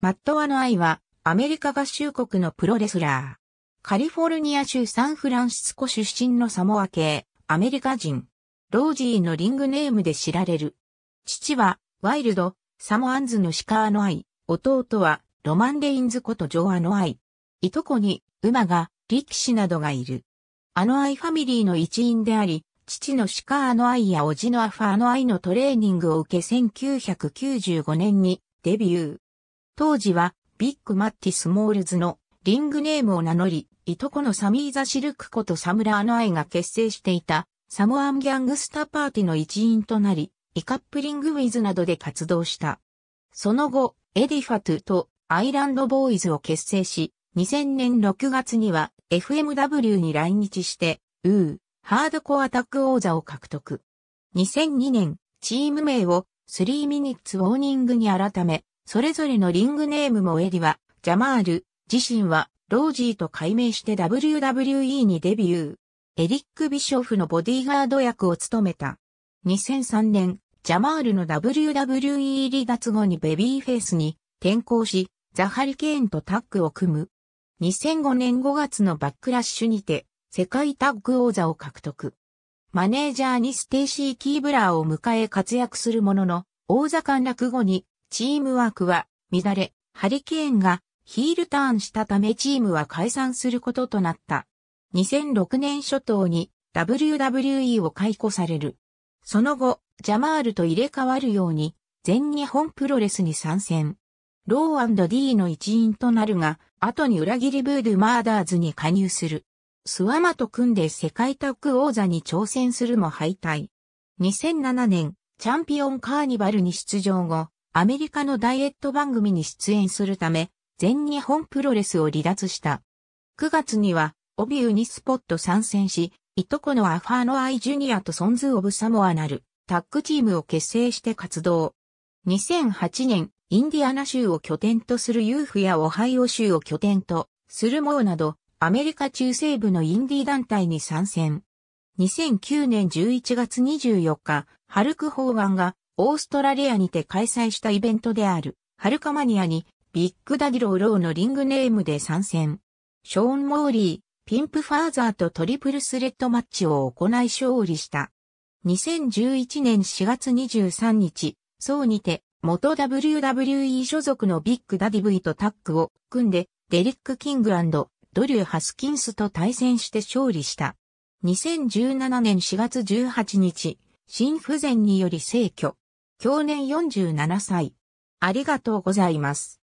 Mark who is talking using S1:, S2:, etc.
S1: マットワの愛は、アメリカ合衆国のプロレスラー。カリフォルニア州サンフランシスコ出身のサモア系、アメリカ人。ロージーのリングネームで知られる。父は、ワイルド、サモアンズのシカーの愛。弟は、ロマン・レインズことジョアの愛。いとこに、馬が、力士などがいる。あの愛ファミリーの一員であり、父のシカーの愛や叔父のアファーの愛のトレーニングを受け1995年にデビュー。当時はビッグマッティ・スモールズのリングネームを名乗り、いとこのサミー・ザ・シルクことサムラーナアイが結成していたサモアンギャングスターパーティの一員となり、イカップリング・ウィズなどで活動した。その後、エディ・ファトゥとアイランド・ボーイズを結成し、2000年6月には FMW に来日して、ウー、ハードコアタック王座を獲得。2002年、チーム名を3ミニッツウォーニングに改め、それぞれのリングネームもエディは、ジャマール、自身は、ロージーと改名して WWE にデビュー。エリック・ビショフのボディーガード役を務めた。2003年、ジャマールの WWE 離脱後にベビーフェイスに転向し、ザ・ハリケーンとタッグを組む。2005年5月のバックラッシュにて、世界タッグ王座を獲得。マネージャーにステイシー・キーブラーを迎え活躍するものの、王座陥落後にチームワークは乱れ、ハリケーンがヒールターンしたためチームは解散することとなった。2006年初頭に WWE を解雇される。その後、ジャマールと入れ替わるように全日本プロレスに参戦。ロー &D の一員となるが、後に裏切りブードゥマーダーズに加入する。スワマと組んで世界タッグ王座に挑戦するも敗退。2007年、チャンピオンカーニバルに出場後、アメリカのダイエット番組に出演するため、全日本プロレスを離脱した。9月には、オビにスポット参戦し、いとこのアファーノアイジュニアとソンズ・オブ・サモアなるタッグチームを結成して活動。2008年、インディアナ州を拠点とするユーフやオハイオ州を拠点とするモーなど、アメリカ中西部のインディ団体に参戦。2009年11月24日、ハルク・ホーガンがオーストラリアにて開催したイベントである、ハルカマニアに、ビッグダディローローのリングネームで参戦。ショーン・モーリー、ピンプファーザーとトリプルスレッドマッチを行い勝利した。2011年4月23日、そうにて、元 WWE 所属のビッグダディ V とタッグを組んで、デリック・キングドリュー・ハスキンスと対戦して勝利した。2017年4月18日、心不全により逝去。享年47歳。ありがとうございます。